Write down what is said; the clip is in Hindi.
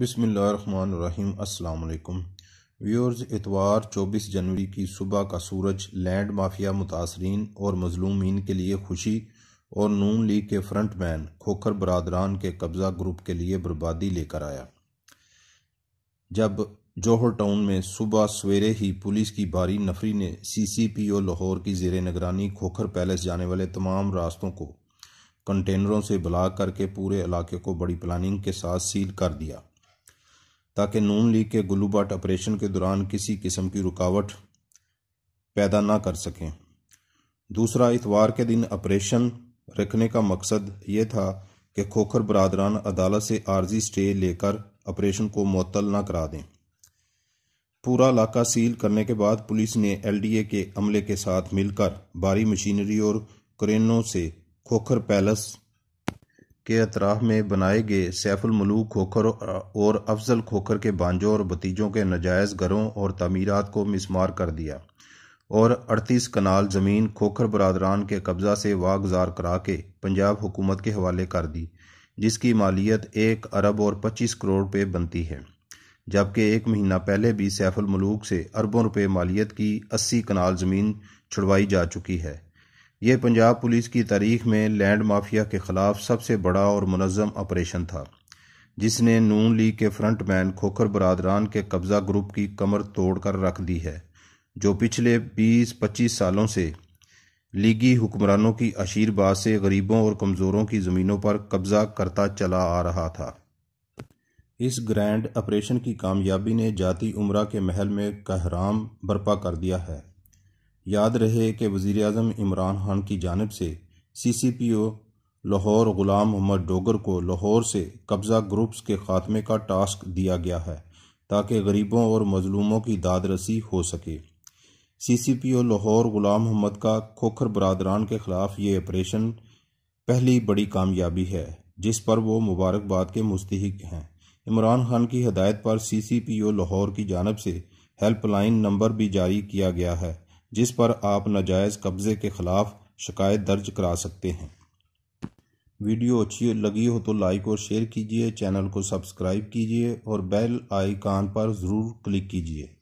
बिसमीम् अल्लाम व्यूअर्स इतवार 24 जनवरी की सुबह का सूरज लैंड माफिया मुतासरीन और मजलूमीन के लिए खुशी और नून लीग के फ़्रंटमैन खोखर बरदरान के कब्ज़ा ग्रुप के लिए बर्बादी लेकर आया जब जौहर टाउन में सुबह सवेरे ही पुलिस की भारी नफरी ने सी सी पी ओ लाहौर की जेर निगरानी खोखर पैलेस जाने वाले तमाम रास्तों को कंटेनरों से ब्लॉक करके पूरे इलाके को बड़ी प्लानिंग के साथ सील कर दिया ताकि नून लीग के गुलूबाट ऑपरेशन के दौरान किसी किस्म की रुकावट पैदा ना कर सकें दूसरा इतवार के दिन ऑपरेशन रखने का मकसद ये था कि खोखर बरदरान अदालत से आर्जी स्टे लेकर ऑपरेशन को मअतल ना करा दें पूरा इलाका सील करने के बाद पुलिस ने एलडीए के अमले के साथ मिलकर भारी मशीनरी और क्रेनों से खोखर पैलेस के अतराफ में बनाए गए सैफुलमलूक खोखर और अफजल खोखर के बांजों और भतीजों के नजायज़ घरों और तमीरत को मिसमार कर दिया और अड़तीस कनाल ज़मीन खोखर बरदरान के कब्ज़ा से वागजार करा के पंजाब हुकूमत के हवाले कर दी जिसकी मालियत एक अरब और पच्चीस करोड़ रुपये बनती है जबकि एक महीना पहले भी सैफुलमलूक से अरबों रुपये मालियत की अस्सी कनाल ज़मीन छुड़वाई जा चुकी है यह पंजाब पुलिस की तारीख में लैंड माफिया के ख़िलाफ़ सबसे बड़ा और मनज़म ऑपरेशन था जिसने नून लीग के फ्रंट मैन खोखर बरदरान के कब्ज़ा ग्रुप की कमर तोड़ कर रख दी है जो पिछले बीस पच्चीस सालों से लीगी हुक्मरानों की आशीर्वाद से गरीबों और कमज़ोरों की ज़मीनों पर कब्ज़ा करता चला आ रहा था इस ग्रैंड ऑपरेशन की कामयाबी ने जाति उम्र के महल में कहराम बर्पा कर दिया है याद रहे कि वजीर अजम इमरान खान की जानब से C C P O Lahore Ghulam Mohammad Dogar को लाहौर से कब्ज़ा ग्रुप्स के ख़ात्मे का टास्क दिया गया है ताकि गरीबों और मजलूमों की दाद रसी हो सके C C P O Lahore Ghulam Mohammad का खोखर बरदरान के ख़िलाफ़ ये ऑपरेशन पहली बड़ी कामयाबी है जिस पर वो मुबारकबाद के मुस्तक हैं इमरान खान की हदायत पर सी सी पी ओ लाहौर की जानब से हेल्पलाइन नंबर भी जारी किया गया है जिस पर आप नाजायज़ कब्ज़े के खिलाफ शिकायत दर्ज करा सकते हैं वीडियो अच्छी लगी हो तो लाइक और शेयर कीजिए चैनल को सब्सक्राइब कीजिए और बेल आइकान पर ज़रूर क्लिक कीजिए